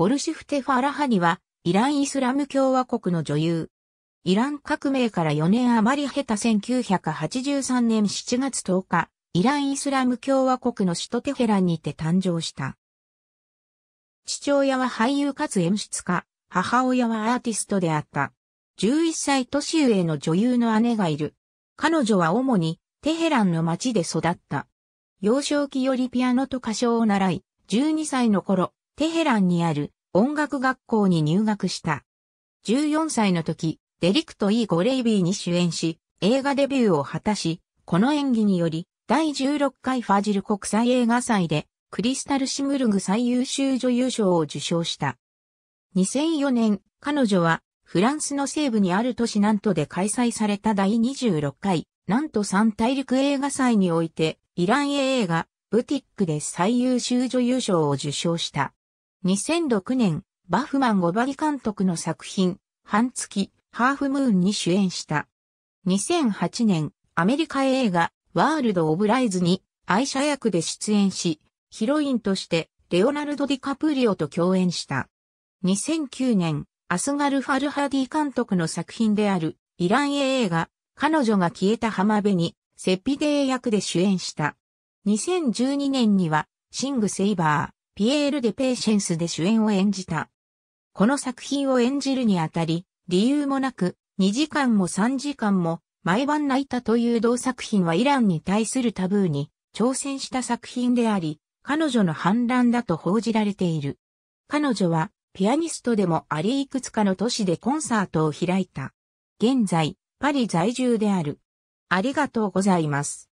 ゴルシフテ・ファラハニは、イラン・イスラム共和国の女優。イラン革命から4年余り経た1983年7月10日、イラン・イスラム共和国の首都テヘランにて誕生した。父親は俳優かつ演出家、母親はアーティストであった。11歳年上の女優の姉がいる。彼女は主にテヘランの街で育った。幼少期よりピアノと歌唱を習い、12歳の頃、テヘランにある音楽学校に入学した。14歳の時、デリクト・イー・ゴレイビーに主演し、映画デビューを果たし、この演技により、第16回ファジル国際映画祭で、クリスタル・シムルグ最優秀女優賞を受賞した。2004年、彼女は、フランスの西部にある都市ナントで開催された第26回、ナント三大陸映画祭において、イラン映画、ブティックで最優秀女優賞を受賞した。2006年、バフマンバリ監督の作品、半月、ハーフムーンに主演した。2008年、アメリカ映画、ワールド・オブ・ライズに愛車役で出演し、ヒロインとしてレオナルド・ディカプリオと共演した。2009年、アスガル・ファルハディ監督の作品であるイラン映画、彼女が消えた浜辺に、セッピデー役で主演した。2012年には、シング・セイバー。ピエール・デ・ペーシェンスで主演を演じた。この作品を演じるにあたり、理由もなく、2時間も3時間も毎晩泣いたという同作品はイランに対するタブーに挑戦した作品であり、彼女の反乱だと報じられている。彼女はピアニストでもありいくつかの都市でコンサートを開いた。現在、パリ在住である。ありがとうございます。